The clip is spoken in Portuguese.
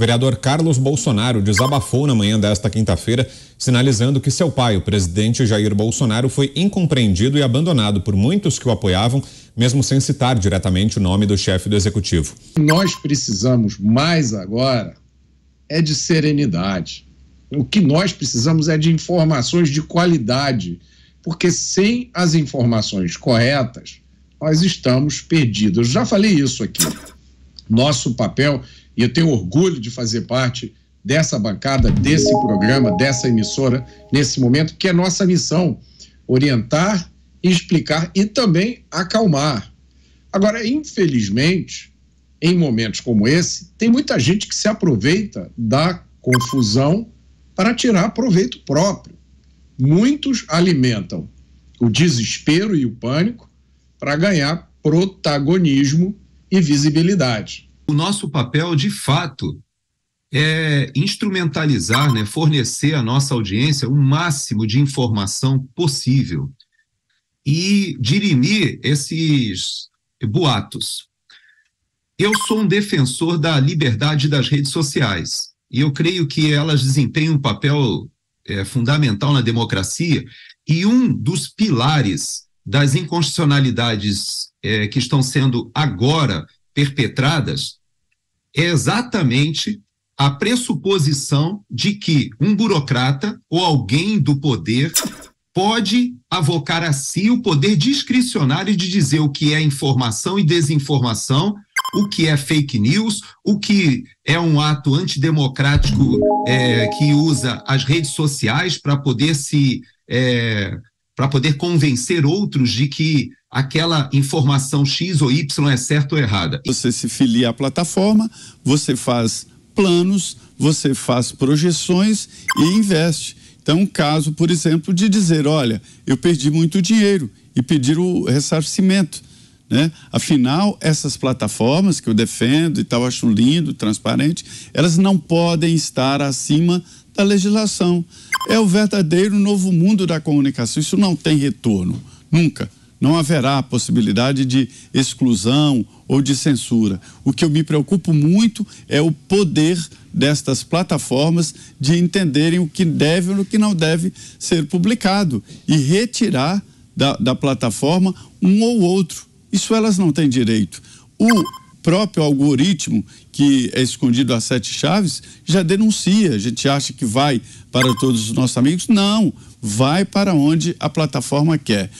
vereador Carlos Bolsonaro desabafou na manhã desta quinta-feira, sinalizando que seu pai, o presidente Jair Bolsonaro, foi incompreendido e abandonado por muitos que o apoiavam, mesmo sem citar diretamente o nome do chefe do executivo. Nós precisamos mais agora é de serenidade. O que nós precisamos é de informações de qualidade, porque sem as informações corretas, nós estamos perdidos. Eu já falei isso aqui nosso papel. E eu tenho orgulho de fazer parte dessa bancada, desse programa, dessa emissora, nesse momento, que é nossa missão orientar, explicar e também acalmar. Agora, infelizmente, em momentos como esse, tem muita gente que se aproveita da confusão para tirar proveito próprio. Muitos alimentam o desespero e o pânico para ganhar protagonismo e visibilidade. O nosso papel, de fato, é instrumentalizar, né, fornecer à nossa audiência o máximo de informação possível e dirimir esses boatos. Eu sou um defensor da liberdade das redes sociais e eu creio que elas desempenham um papel é, fundamental na democracia e um dos pilares das inconstitucionalidades é, que estão sendo agora perpetradas é exatamente a pressuposição de que um burocrata ou alguém do poder pode avocar a si o poder discricionário de dizer o que é informação e desinformação, o que é fake news, o que é um ato antidemocrático é, que usa as redes sociais para poder se. É, para poder convencer outros de que aquela informação X ou Y é certa ou errada. Você se filia à plataforma, você faz planos, você faz projeções e investe. Então, um caso, por exemplo, de dizer, olha, eu perdi muito dinheiro e pedir o ressarcimento. Né? Afinal, essas plataformas que eu defendo e tal, acho lindo, transparente, elas não podem estar acima da legislação. É o verdadeiro novo mundo da comunicação. Isso não tem retorno, nunca não haverá possibilidade de exclusão ou de censura. O que eu me preocupo muito é o poder destas plataformas de entenderem o que deve ou o que não deve ser publicado e retirar da, da plataforma um ou outro. Isso elas não têm direito. O próprio algoritmo que é escondido a sete chaves já denuncia. A gente acha que vai para todos os nossos amigos. Não, vai para onde a plataforma quer.